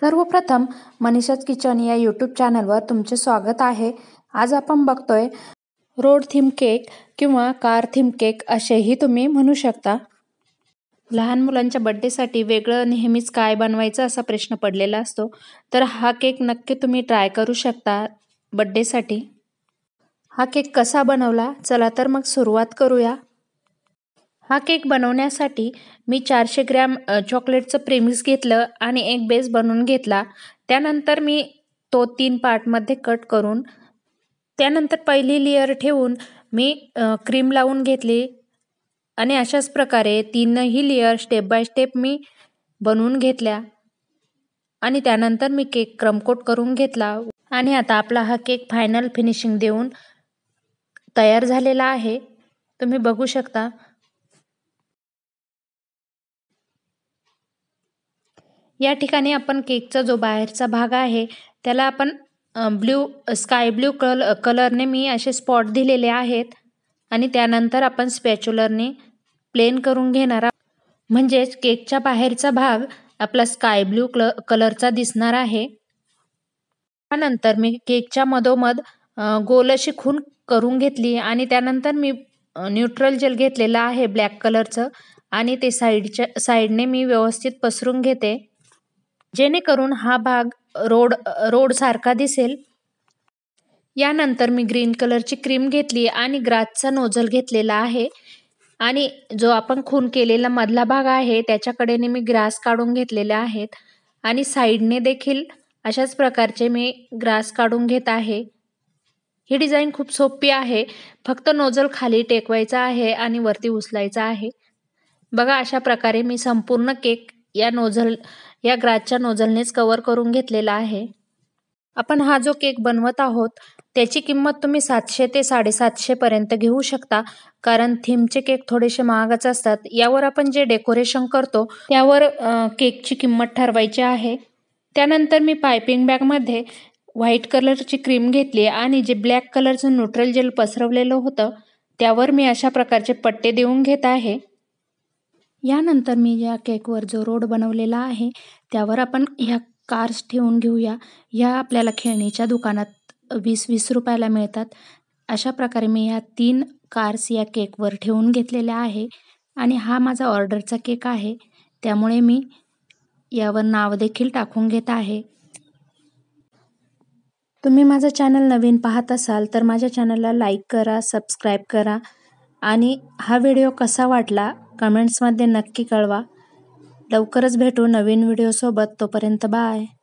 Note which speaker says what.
Speaker 1: सर्वप्रथम मनीषाच किचन या यूट्यूब चॅनलवर तुमचे स्वागत आहे आज आपण बघतोय रोड थीम केक किंवा कार थीम केक असेही तुम्ही म्हणू शकता लहान मुलांच्या बड्डेसाठी वेगळं नेहमीच काय बनवायचं असा प्रश्न पडलेला असतो तर हा केक नक्की तुम्ही ट्राय करू शकता बड्डेसाठी हा केक कसा बनवला चला तर मग सुरुवात करूया हा केक बनवण्यासाठी मी चारशे ग्रॅम चॉकलेटचं प्रेमीस घेतलं आणि एक बेस बनवून घेतला त्यानंतर मी तो तीन पार्टमध्ये कट करून त्यानंतर पहिली लेअर ठेवून मी क्रीम लावून घेतली आणि अशाच प्रकारे तीनही लेअर स्टेप बाय स्टेप मी बनवून घेतल्या आणि त्यानंतर मी केक क्रमकोट करून घेतला आणि आता आपला हा केक फायनल फिनिशिंग देऊन तयार झालेला आहे तुम्ही बघू शकता या ठिकाणी आपण केकचा जो बाहेरचा भाग आहे त्याला आपण ब्ल्यू स्काय ब्ल्यू कल कलरने मी असे स्पॉट दिलेले आहेत आणि त्यानंतर आपण स्पॅच्युलरने प्लेन करून घेणार म्हणजेच केकच्या बाहेरचा भाग आपला स्काय ब्ल्यू कल कलरचा दिसणार आहे त्यानंतर मी केकच्या मधोमध गोल अशी खून करून घेतली आणि त्यानंतर मी न्यूट्रल जेल घेतलेला आहे ब्लॅक कलरचं आणि ते साईडच्या साईडने मी व्यवस्थित पसरून घेते जेणेकरून हा भाग रोड रोड सारखा दिसेल यानंतर मी ग्रीन कलरची क्रीम घेतली आणि ग्रासचा नोझल घेतलेला आहे आणि जो आपण खून केलेला मधला भाग आहे त्याच्याकडेने मी ग्रास काढून घेतलेले आहेत आणि साईडने देखील अशाच प्रकारचे मी ग्रास काढून घेत आहे ही डिझाईन खूप सोपी आहे फक्त नोझल खाली टेकवायचा आहे आणि वरती उचलायचा आहे बघा अशा प्रकारे मी संपूर्ण केक या नोझल या ग्राजच्या नोझलनेच कवर करून घेतलेला आहे आपण हा जो केक बनवत आहोत त्याची किंमत तुम्ही सातशे ते साडेसातशेपर्यंत घेऊ शकता कारण थीमचे केक थोडेसे महागच असतात यावर आपण जे डेकोरेशन करतो त्यावर केकची किंमत ठरवायची आहे त्यानंतर मी पायपिंग बॅगमध्ये व्हाईट कलरची क्रीम घेतली आणि जे ब्लॅक कलरचं न्यूट्रल जेल पसरवलेलं होतं त्यावर मी अशा प्रकारचे पट्टे देऊन घेत आहे यानंतर मी या केकवर जो रोड बनवलेला आहे त्यावर आपण ह्या कार्स ठेवून घेऊया ह्या आपल्याला खेळणीच्या दुकानात वीस वीस रुपयाला मिळतात अशा प्रकारे मी ह्या तीन कार्स या केकवर ठेवून घेतलेल्या आहे आणि हा माझा ऑर्डरचा केक आहे त्यामुळे मी यावर नाव देखील टाकून घेत आहे तुम्ही माझं चॅनल नवीन पाहत असाल तर माझ्या चॅनलला लाईक करा सबस्क्राईब करा आणि हा व्हिडिओ कसा वाटला कमेंट्समध्ये नक्की कळवा लवकरच भेटू नवीन व्हिडिओसोबत तोपर्यंत बाय